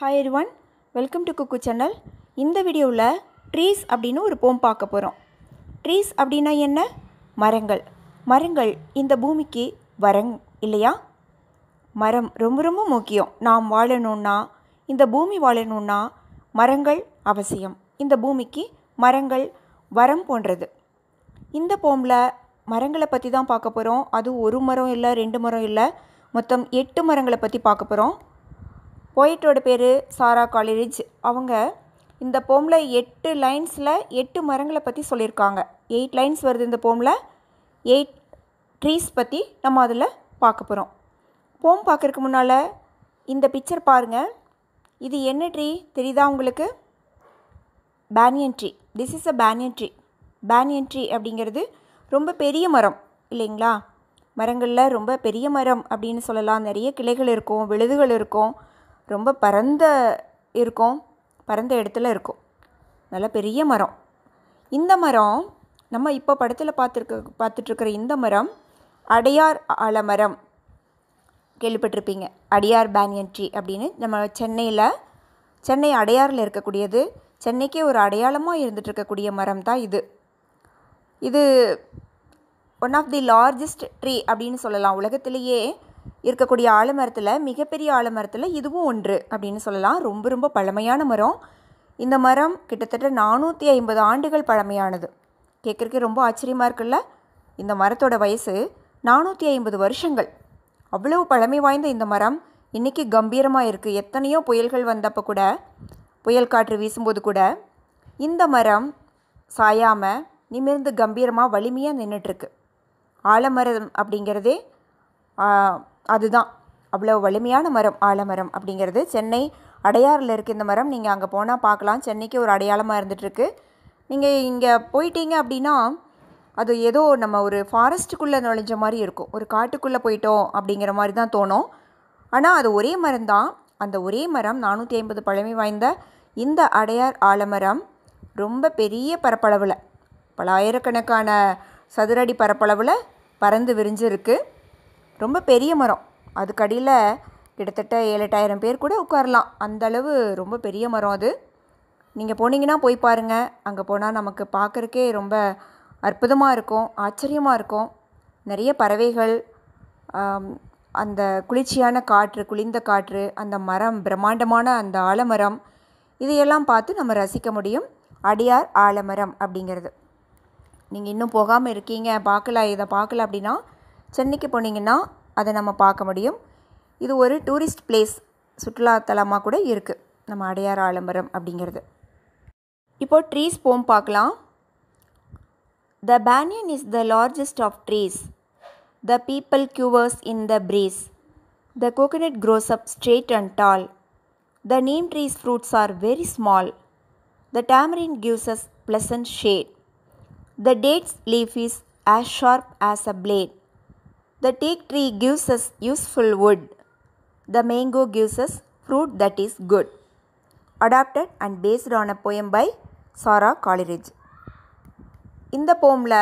Hi one welcome to குக்கு channel இந்த வீடியோவில் ட்ரீஸ் அப்படின்னு ஒரு போம் பார்க்க போகிறோம் ட்ரீஸ் அப்படின்னா என்ன மரங்கள் மரங்கள் இந்த பூமிக்கு வரங் இல்லையா மரம் ரொம்ப ரொம்ப முக்கியம் நாம் வாழணும்னா இந்த பூமி வாழணும்னா மரங்கள் அவசியம் இந்த பூமிக்கு மரங்கள் வரம் போன்றது இந்த போமில் மரங்களை பற்றி தான் பார்க்க போகிறோம் அது ஒரு மரம் இல்லை ரெண்டு மரம் இல்லை மொத்தம் எட்டு மரங்களை பற்றி பார்க்க போகிறோம் போய்ட்டோட பேர் சாரா காலேஜ் அவங்க இந்த போமில் எட்டு லைன்ஸில் எட்டு மரங்களை பற்றி சொல்லியிருக்காங்க எயிட் லைன்ஸ் வருது இந்த போமில் எயிட் ட்ரீஸ் பற்றி நம்ம அதில் பார்க்க போகிறோம் போம் பார்க்குறக்கு முன்னால் இந்த பிக்சர் பாருங்கள் இது என்ன ட்ரீ தெரியுதா உங்களுக்கு banyan tree this is a banyan tree banyan tree அப்படிங்கிறது ரொம்ப பெரிய மரம் இல்லைங்களா மரங்களில் ரொம்ப பெரிய மரம் அப்படின்னு சொல்லலாம் நிறைய கிளைகள் இருக்கும் விழுதுகள் இருக்கும் ரொம்ப பரந்த இருக்கும் பரந்த இடத்துல இருக்கும் நல்ல பெரிய மரம் இந்த மரம் நம்ம இப்போ படத்தில் பார்த்துருக்க பார்த்துட்ருக்குற இந்த மரம் அடையார் ஆலமரம் கேள்விப்பட்டிருப்பீங்க அடியார் பேனியன்ட்ரி ட்ரீ அப்படின்னு நம்ம சென்னையில் சென்னை அடையாரில் இருக்கக்கூடியது சென்னைக்கே ஒரு அடையாளமாக இருந்துகிட்ருக்கக்கூடிய மரம் தான் இது இது one of the largest tree அப்படின்னு சொல்லலாம் உலகத்திலேயே இருக்கக்கூடிய ஆலமரத்தில் மிகப்பெரிய ஆலமரத்தில் இதுவும் ஒன்று அப்படின்னு சொல்லலாம் ரொம்ப ரொம்ப பழமையான மரம் இந்த மரம் கிட்டத்தட்ட நானூற்றி ஐம்பது ஆண்டுகள் பழமையானது கேட்குறக்கே ரொம்ப ஆச்சரியமாக இருக்குல்ல இந்த மரத்தோட வயசு நானூற்றி ஐம்பது வருஷங்கள் அவ்வளவு பழமை வாய்ந்த இந்த மரம் இன்றைக்கி கம்பீரமாக இருக்குது எத்தனையோ புயல்கள் வந்தப்போ கூட புயல் காற்று வீசும்போது கூட இந்த மரம் சாயாமல் நிமிர்ந்து கம்பீரமாக வலிமையாக நின்றுட்டுருக்கு ஆலமரம் அப்படிங்கிறதே அதுதான் அவ்வளோ வலிமையான மரம் ஆலமரம் அப்படிங்கிறது சென்னை அடையாறில் இருக்க இந்த மரம் நீங்கள் அங்கே போனால் பார்க்கலாம் சென்னைக்கு ஒரு அடையாளமாக இருந்துகிட்ருக்கு நீங்கள் இங்கே போயிட்டீங்க அப்படின்னா அது ஏதோ நம்ம ஒரு ஃபாரஸ்ட்டுக்குள்ளே நுழைஞ்ச மாதிரி இருக்கும் ஒரு காட்டுக்குள்ளே போயிட்டோம் அப்படிங்கிற மாதிரி தான் தோணும் ஆனால் அது ஒரே மரம் தான் அந்த ஒரே மரம் நானூற்றி ஐம்பது பழமை வாய்ந்த இந்த அடையார் ஆலமரம் ரொம்ப பெரிய பரப்பளவில் பல ஆயிரக்கணக்கான சதுரடி பரப்பளவில் பறந்து விரிஞ்சிருக்கு ரொம்ப பெரிய மரம் அதுக்கடியில் கிட்டத்தட்ட ஏழெட்டாயிரம் பேர் கூட உட்காரலாம் அந்தளவு ரொம்ப பெரிய மரம் அது நீங்கள் போனீங்கன்னா போய் பாருங்கள் அங்கே போனால் நமக்கு பார்க்குறக்கே ரொம்ப அற்புதமாக இருக்கும் ஆச்சரியமாக இருக்கும் நிறைய பறவைகள் அந்த குளிர்ச்சியான காற்று குளிர்ந்த காற்று அந்த மரம் பிரம்மாண்டமான அந்த ஆலமரம் இதையெல்லாம் பார்த்து நம்ம ரசிக்க முடியும் அடியார் ஆலமரம் அப்படிங்கிறது நீங்கள் இன்னும் போகாமல் இருக்கீங்க பார்க்கல இதை பார்க்கல அப்படின்னா சென்னைக்கு போனீங்கன்னா அதை நம்ம பார்க்க முடியும் இது ஒரு டூரிஸ்ட் பிளேஸ் சுற்றுலாத்தலமாக கூட இருக்குது நம்ம அடையார ஆலம்பரம் அப்படிங்கிறது இப்போது ட்ரீஸ் போம் பார்க்கலாம் the banyan is the largest of trees the people quivers in the breeze the coconut grows up straight and tall the neem tree's fruits are very small the tamarind gives us pleasant shade the date's leaf is as sharp as a blade the teak tree gives us useful wood. The mango gives us fruit that is good. Adapted and based on a poem by Sara Coleridge இந்த போமில்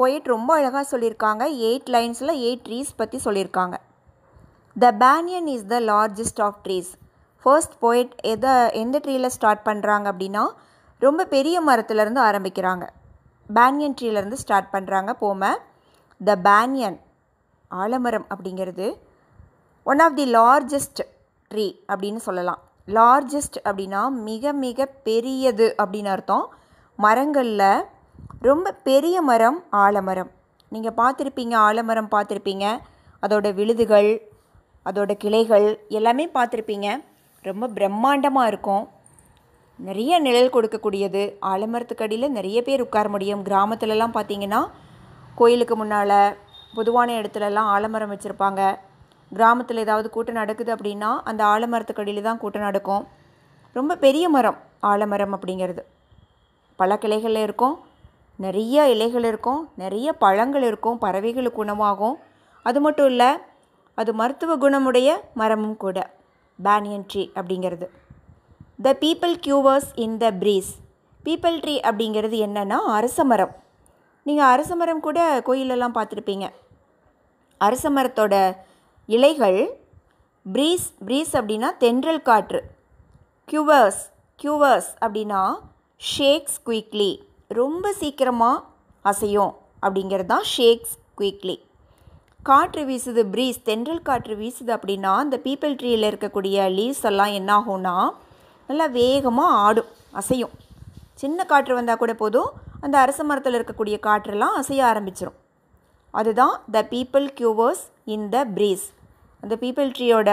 போயிட் ரொம்ப அழகாக சொல்லியிருக்காங்க eight லைன்ஸில் eight trees பற்றி சொல்லியிருக்காங்க the banyan is the largest of trees first poet எதை எந்த ட்ரீயில் ஸ்டார்ட் பண்ணுறாங்க அப்படின்னா ரொம்ப பெரிய மரத்துலேருந்து ஆரம்பிக்கிறாங்க பேனியன் ட்ரீலேருந்து ஸ்டார்ட் பண்ணுறாங்க போமை த பேனியன் ஆலமரம் அப்படிங்கிறது one of the largest tree அப்படின்னு சொல்லலாம் லார்ஜஸ்ட் அப்படின்னா மிக மிக பெரியது அப்படின்னு அர்த்தம் மரங்களில் ரொம்ப பெரிய மரம் ஆலமரம் நீங்கள் பார்த்துருப்பீங்க ஆலமரம் பார்த்துருப்பீங்க அதோட விழுதுகள் அதோட கிளைகள் எல்லாமே பார்த்துருப்பீங்க ரொம்ப பிரம்மாண்டமாக இருக்கும் நிறைய நிழல் கொடுக்கக்கூடியது ஆலமரத்துக்கடியில் நிறைய பேர் உட்கார முடியும் கிராமத்துலலாம் பார்த்தீங்கன்னா கோயிலுக்கு முன்னால் பொதுவான இடத்துலலாம் ஆலமரம் வச்சுருப்பாங்க கிராமத்தில் ஏதாவது கூட்டம் நடக்குது அப்படின்னா அந்த ஆலமரத்துக்கு அடியில் தான் கூட்டம் நடக்கும் ரொம்ப பெரிய மரம் ஆலமரம் அப்படிங்கிறது பல கிளைகளில் இருக்கும் நிறைய இலைகள் இருக்கும் நிறைய பழங்கள் இருக்கும் பறவைகளுக்கு உணவாகும் அது மட்டும் இல்லை அது மருத்துவ குணமுடைய மரமும் கூட பேனியன் ட்ரீ அப்படிங்கிறது the people quivers in the breeze peepul tree அப்படிங்கிறது என்னென்னா அரச மரம் நீங்கள் அரச மரம் கூட கோயிலெல்லாம் பார்த்துருப்பீங்க அரச மரத்தோட இலைகள் ப்ரீஸ் ப்ரீஸ் அப்படின்னா தென்றல் காற்று க்யூவர்ஸ் க்யூவர்ஸ் அப்படின்னா ஷேக்ஸ் குயிக்லி ரொம்ப சீக்கிரமாக அசையும் அப்படிங்கிறது தான் ஷேக்ஸ் குயிக்லி காற்று வீசுது ப்ரீஸ் தென்றல் காற்று வீசுது அப்படின்னா அந்த பீப்பிள் ட்ரீயில் இருக்கக்கூடிய லீவ்ஸ் எல்லாம் என்ன ஆகும்னா நல்லா வேகமாக ஆடும் அசையும் சின்ன காற்று வந்தால் கூட போதும் அந்த அரச மரத்தில் இருக்கக்கூடிய காற்றெல்லாம் அசைய ஆரம்பிச்சிடும் அதுதான் the people quivers in the breeze அந்த பீப்பிள் ட்ரீயோட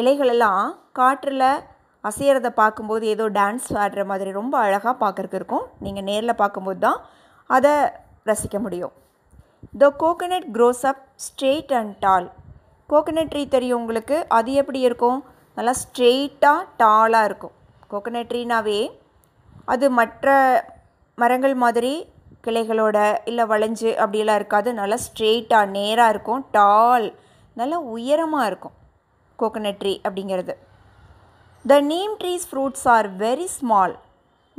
இலைகளெல்லாம் காற்றில் அசையிறத பார்க்கும்போது ஏதோ டான்ஸ் ஆடுற மாதிரி ரொம்ப அழகாக பார்க்குறக்கு இருக்கும் நீங்கள் நேரில் பார்க்கும்போது தான் அதை ரசிக்க முடியும் the coconut grows up straight and tall coconut tree தெரியும் உங்களுக்கு அது எப்படி இருக்கும் நல்லா ஸ்ட்ரெயிட்டாக டாலாக இருக்கும் கோகனட் ட்ரீனாவே அது மற்ற மரங்கள் மாதிரி கிளைகளோட இல்லை வளைஞ்சு அப்படியெல்லாம் இருக்காது நல்லா ஸ்ட்ரெயிட்டாக நேராக இருக்கும் டால் நல்லா உயரமாக இருக்கும் கோகனட் ட்ரீ அப்படிங்கிறது the neem tree's fruits are very small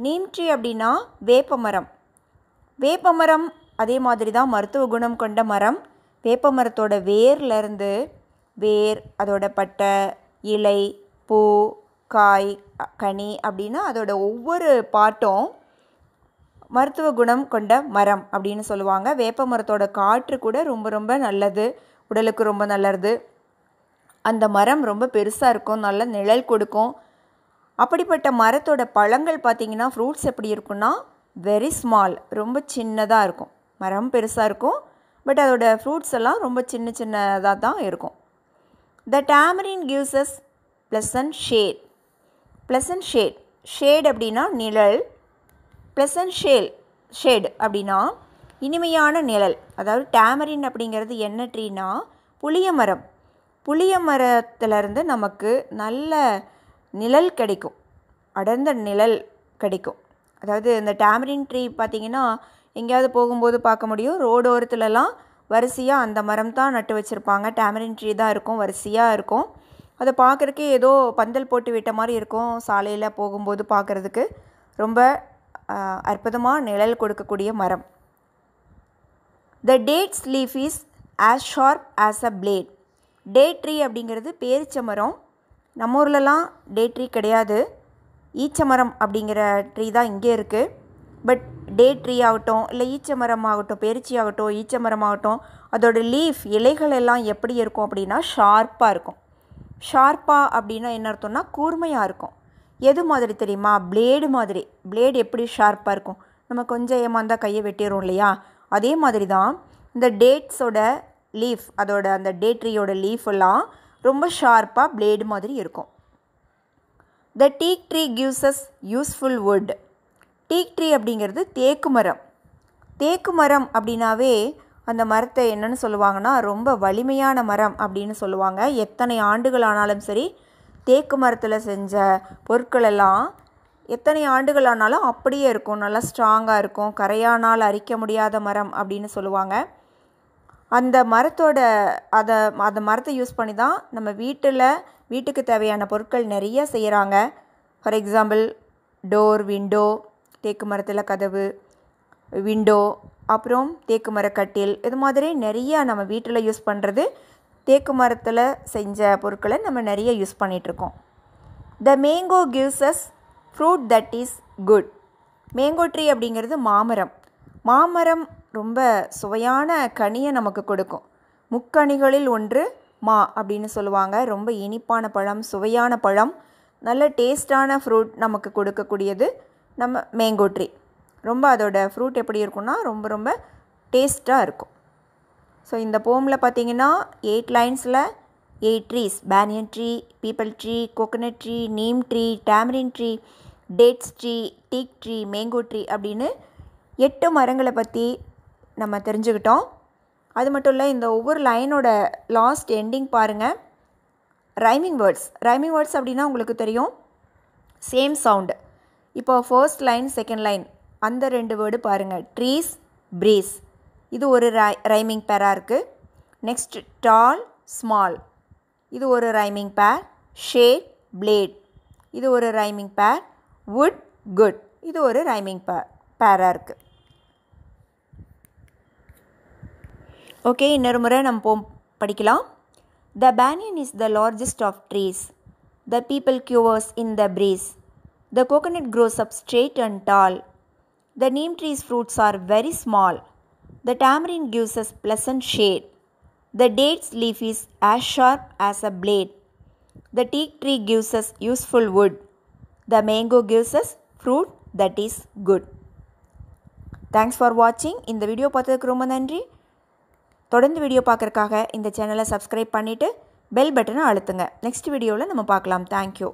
neem tree அப்படின்னா வேப்பமரம் வேப்பமரம் அதே மாதிரி தான் மருத்துவ குணம் கொண்ட மரம் வேப்பமரத்தோட வேர்லேருந்து வேர் அதோட பட்டை இலை பூ காய் கனி அப்படின்னா அதோட ஒவ்வொரு பாட்டும் மருத்துவ குணம் கொண்ட மரம் அப்படின்னு சொல்லுவாங்க வேப்ப மரத்தோட காற்று கூட ரொம்ப ரொம்ப நல்லது உடலுக்கு ரொம்ப நல்லது அந்த மரம் ரொம்ப பெருசாக இருக்கும் நல்ல நிழல் கொடுக்கும் அப்படிப்பட்ட மரத்தோட பழங்கள் பார்த்திங்கன்னா ஃப்ரூட்ஸ் எப்படி இருக்குன்னா வெரி ஸ்மால் ரொம்ப சின்னதாக இருக்கும் மரம் பெருசாக இருக்கும் பட் அதோட ஃப்ரூட்ஸ் எல்லாம் ரொம்ப சின்ன சின்னதாக தான் இருக்கும் the tamarind gives plus and shade and shade shade அப்படின்னா நிழல் ப்ளசன்ட் ஷேல் ஷேட் அப்படின்னா இனிமையான நிழல் அதாவது டேமரின் அப்படிங்கிறது என்ன ட்ரீனா புளிய மரம் புளிய மரத்துலேருந்து நமக்கு நல்ல நிழல் கிடைக்கும் அடர்ந்த நிழல் கிடைக்கும் அதாவது இந்த டேமரின் ட்ரீ பார்த்திங்கன்னா எங்கேயாவது போகும்போது பார்க்க முடியும் ரோடோரத்துலலாம் வரிசையாக அந்த மரம் தான் நட்டு வச்சுருப்பாங்க டேமரின் ட்ரீ தான் இருக்கும் வரிசையாக இருக்கும் அதை பார்க்குறக்கே ஏதோ பந்தல் போட்டு விட்ட மாதிரி இருக்கும் சாலையில் போகும்போது பார்க்குறதுக்கு ரொம்ப அற்புதமாக நிழல் கொடுக்கக்கூடிய மரம் the date's leaf is as sharp as a blade date tree அப்படிங்கிறது பேரிச்ச மரம் நம்ம ஊர்லலாம் டே ட்ரீ கிடையாது ஈச்ச மரம் அப்படிங்கிற ட்ரீ தான் இங்கே இருக்குது பட் டே ட்ரீ ஆகட்டும் இல்லை ஈச்ச மரம் ஆகட்டும் பேரிச்சி ஆகட்டும் ஈச்ச மரம் ஆகட்டும் அதோடய லீஃப் இலைகள் எல்லாம் எப்படி இருக்கும் அப்படின்னா ஷார்ப்பாக இருக்கும் ஷார்ப்பாக அப்படின்னா என்ன அர்த்தம்னா கூர்மையாக இருக்கும் எது மாதிரி தெரியுமா பிளேடு மாதிரி பிளேடு எப்படி ஷார்ப்பாக இருக்கும் நம்ம கொஞ்சம் ஏமாந்தால் கையை வெட்டிடுறோம் இல்லையா அதே மாதிரி தான் இந்த டேட்ஸோட லீஃப் அதோட அந்த டேட்ரியோட லீஃப் எல்லாம் ரொம்ப ஷார்ப்பாக பிளேடு மாதிரி இருக்கும் the teak tree gives useful wood teak tree அப்படிங்கிறது தேக்கு மரம் தேக்கு மரம் அப்படின்னாவே அந்த மரத்தை என்னென்னு சொல்லுவாங்கன்னா ரொம்ப வலிமையான மரம் அப்படின்னு சொல்லுவாங்க எத்தனை ஆண்டுகள் ஆனாலும் சரி தேக்கு மரத்தில் செஞ்ச பொருட்களெல்லாம் எத்தனை ஆண்டுகள் ஆனாலும் அப்படியே இருக்கும் நல்லா ஸ்ட்ராங்காக இருக்கும் கரையானால் அரிக்க முடியாத மரம் அப்படின்னு சொல்லுவாங்க அந்த மரத்தோட அதை அந்த மரத்தை யூஸ் பண்ணி தான் நம்ம வீட்டில் வீட்டுக்கு தேவையான பொருட்கள் நிறைய செய்கிறாங்க ஃபார் எக்ஸாம்பிள் டோர் விண்டோ தேக்கு மரத்தில் கதவு விண்டோ அப்புறம் தேக்கு மரக்கட்டில் இது மாதிரி நிறையா நம்ம வீட்டில் யூஸ் பண்ணுறது தேக்கு மரத்தில் செஞ்ச பொருட்களை நம்ம நிறைய யூஸ் பண்ணிகிட்ருக்கோம் the mango gives us fruit that is good mango tree அப்படிங்கிறது மாமரம் மாமரம் ரொம்ப சுவையான கனியை நமக்கு கொடுக்கும் முக்கனிகளில் ஒன்று மா அப்படின்னு சொல்லுவாங்க ரொம்ப இனிப்பான பழம் சுவையான பழம் நல்ல டேஸ்டான ஃப்ரூட் நமக்கு கொடுக்கக்கூடியது நம்ம மேங்கோ ட்ரீ ரொம்ப அதோடய ஃப்ரூட் எப்படி இருக்கும்னா ரொம்ப ரொம்ப டேஸ்ட்டாக இருக்கும் ஸோ இந்த போமில் பார்த்தீங்கன்னா எயிட் லைன்ஸில் eight trees banyan tree peepal tree coconut tree neem tree tamarind tree dates tree teak tree mango tree அப்படின்னு எட்டு மரங்களை பற்றி நம்ம தெரிஞ்சுக்கிட்டோம் அது மட்டும் இல்லை இந்த ஒவ்வொரு லைனோட லாஸ்ட் எண்டிங் பாருங்கள் ரைமிங் வேர்ட்ஸ் ரைமிங் வேர்ட்ஸ் அப்படின்னா உங்களுக்கு தெரியும் சேம் சவுண்டு இப்போ ஃபர்ஸ்ட் லைன் செகண்ட் லைன் அந்த ரெண்டு வேர்டு பாருங்கள் ட்ரீஸ் ப்ரீஸ் இது ஒரு ரை ரைமிங் பேராக இருக்குது நெக்ஸ்ட் டால் ஸ்மால் இது ஒரு ரைமிங் பேர் ஷேட் பிளேட் இது ஒரு ரைமிங் பேர் வுட் குட் இது ஒரு ரைமிங் பே பேராக இருக்குது ஓகே இன்னொரு முறை நம்ம போ படிக்கலாம் the banyan is the largest of trees the people quivers in the breeze the coconut grows up straight and tall the neem tree's fruits are very small The tamarind gives us pleasant shade. The date's leaf is as sharp as a blade. The teak tree gives us useful wood. The mango gives us fruit that is good. Thanks for வாட்சிங் இந்த video பார்த்ததுக்கு ரொம்ப நன்றி தொடர்ந்து video பார்க்குறக்காக இந்த சேனலை subscribe பண்ணிவிட்டு bell பட்டனை அழுத்துங்க நெக்ஸ்ட் வீடியோவில் நம்ம பார்க்கலாம் தேங்க்யூ